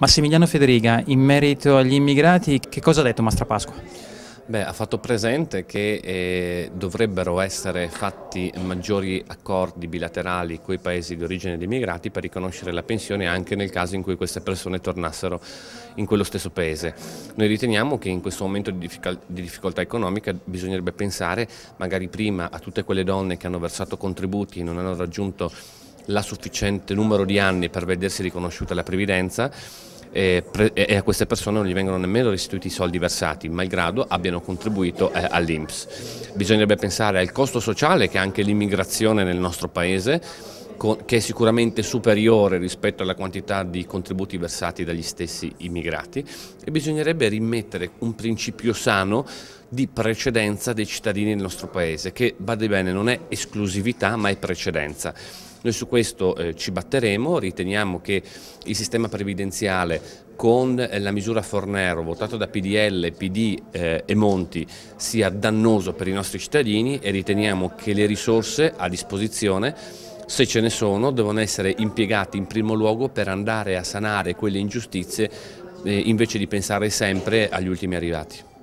Massimiliano Federica, in merito agli immigrati, che cosa ha detto Mastrapasqua? Beh, ha fatto presente che eh, dovrebbero essere fatti maggiori accordi bilaterali con i paesi di origine dei migrati per riconoscere la pensione anche nel caso in cui queste persone tornassero in quello stesso paese. Noi riteniamo che in questo momento di, difficol di difficoltà economica bisognerebbe pensare magari prima a tutte quelle donne che hanno versato contributi e non hanno raggiunto la sufficiente numero di anni per vedersi riconosciuta la previdenza eh, e, a queste persone non gli vengono nemmeno restituiti i soldi versati, malgrado abbiano contribuito eh, all'Inps. Bisognerebbe pensare al costo sociale che ha anche l'immigrazione nel nostro paese, che è sicuramente superiore rispetto alla quantità di contributi versati dagli stessi immigrati e bisognerebbe rimettere un principio sano di precedenza dei cittadini del nostro paese, che, badi bene, non è esclusività ma è precedenza. Noi su questo eh, ci batteremo, riteniamo che il sistema previdenziale con eh, la misura Fornero votata da PDL, PD eh, e Monti sia dannoso per i nostri cittadini e riteniamo che le risorse a disposizione se ce ne sono, devono essere impiegati in primo luogo per andare a sanare quelle ingiustizie eh, invece di pensare sempre agli ultimi arrivati.